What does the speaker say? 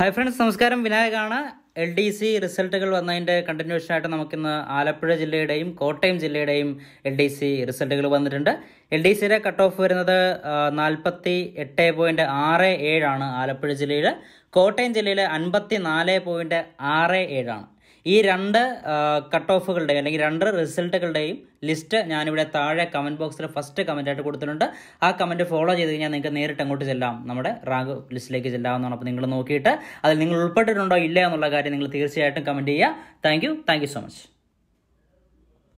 hi friends നമസ്കാരം വിനായകാണ് L D C റിസൾട്ടുകൾ വന്നതിൻ്റെ കണ്ടിന്യൂഷനായിട്ട് നമുക്കിന്ന് ആലപ്പുഴ ജില്ലയുടെയും കോട്ടയം ജില്ലയുടെയും എൽ ഡി സി റിസൾട്ടുകൾ വന്നിട്ടുണ്ട് എൽ ഡി സിയുടെ കട്ട് ഓഫ് വരുന്നത് നാൽപ്പത്തി എട്ട് പോയിൻറ്റ് ആറ് ഏഴാണ് ആലപ്പുഴ ജില്ലയിൽ കോട്ടയം ജില്ലയിൽ അൻപത്തി നാല് പോയിൻറ്റ് ആറ് ഏഴാണ് ഈ രണ്ട് കട്ട് ഓഫുകളുടെയും അല്ലെങ്കിൽ രണ്ട് റിസൾട്ടുകളുടെയും ലിസ്റ്റ് ഞാനിവിടെ താഴെ കമൻറ്റ് ബോക്സിൽ ഫസ്റ്റ് കമൻറ്റായിട്ട് കൊടുത്തിട്ടുണ്ട് ആ കമൻറ്റ് ഫോളോ ചെയ്ത് കഴിഞ്ഞാൽ നിങ്ങൾക്ക് നേരിട്ട് അങ്ങോട്ട് ചെല്ലാം നമ്മുടെ റാങ്ക് ലിസ്റ്റിലേക്ക് ചെല്ലാവുന്നതാണ് അപ്പോൾ നിങ്ങൾ നോക്കിയിട്ട് അതിൽ നിങ്ങൾ ഉൾപ്പെട്ടിട്ടുണ്ടോ ഇല്ല എന്നുള്ള കാര്യം നിങ്ങൾ തീർച്ചയായിട്ടും കമൻറ്റ് ചെയ്യുക താങ്ക് യു സോ മച്ച്